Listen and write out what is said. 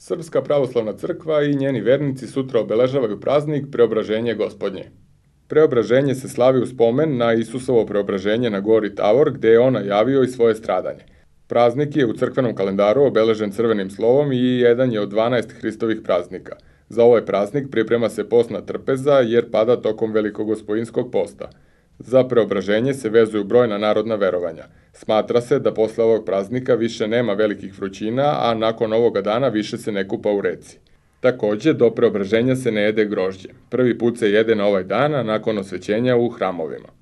Srpska pravoslavna crkva i njeni vernici sutra obeležavaju praznik Preobraženje gospodnje. Preobraženje se slavi u spomen na Isusovo preobraženje na gori Tavor, gde je on najavio i svoje stradanje. Praznik je u crkvenom kalendaru obeležen crvenim slovom i jedan je od 12 Hristovih praznika. Za ovaj praznik priprema se posna trpeza jer pada tokom velikogospoinskog posta – Za preobraženje se vezuju brojna narodna verovanja. Smatra se da posle ovog praznika više nema velikih vrućina, a nakon ovoga dana više se ne kupa u reci. Takođe, do preobraženja se ne jede grožđe. Prvi put se jede na ovaj dan, a nakon osvećenja u hramovima.